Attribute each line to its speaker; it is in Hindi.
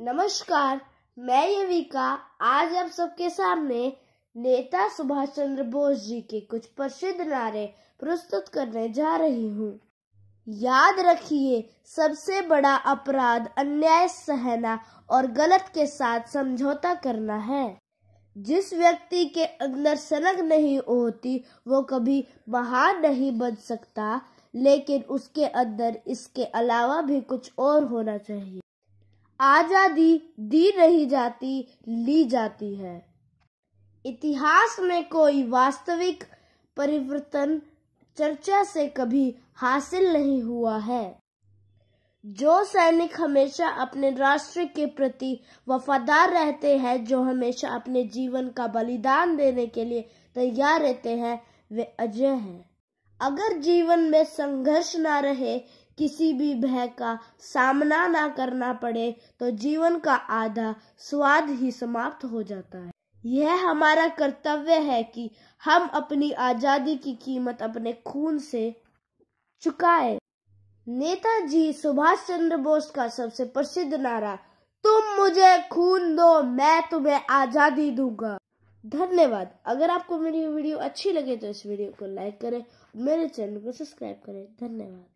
Speaker 1: नमस्कार मैं यविका आज आप सबके सामने नेता सुभाष चंद्र बोस जी के कुछ प्रसिद्ध नारे प्रस्तुत करने जा रही हूँ याद रखिए सबसे बड़ा अपराध अन्याय सहना और गलत के साथ समझौता करना है जिस व्यक्ति के अंदर सनक नहीं होती वो कभी महान नहीं बन सकता लेकिन उसके अंदर इसके अलावा भी कुछ और होना चाहिए आज़ादी दी नहीं जाती ली जाती है इतिहास में कोई वास्तविक परिवर्तन चर्चा से कभी हासिल नहीं हुआ है जो सैनिक हमेशा अपने राष्ट्र के प्रति वफादार रहते हैं जो हमेशा अपने जीवन का बलिदान देने के लिए तैयार रहते हैं वे अजय हैं अगर जीवन में संघर्ष ना रहे किसी भी भय का सामना ना करना पड़े तो जीवन का आधा स्वाद ही समाप्त हो जाता है यह हमारा कर्तव्य है कि हम अपनी आज़ादी की कीमत अपने खून से चुकाए नेताजी सुभाष चंद्र बोस का सबसे प्रसिद्ध नारा तुम मुझे खून दो मैं तुम्हें आज़ादी दूंगा धन्यवाद अगर आपको मेरी वीडियो अच्छी लगे तो इस वीडियो को लाइक करें मेरे चैनल को सब्सक्राइब करें धन्यवाद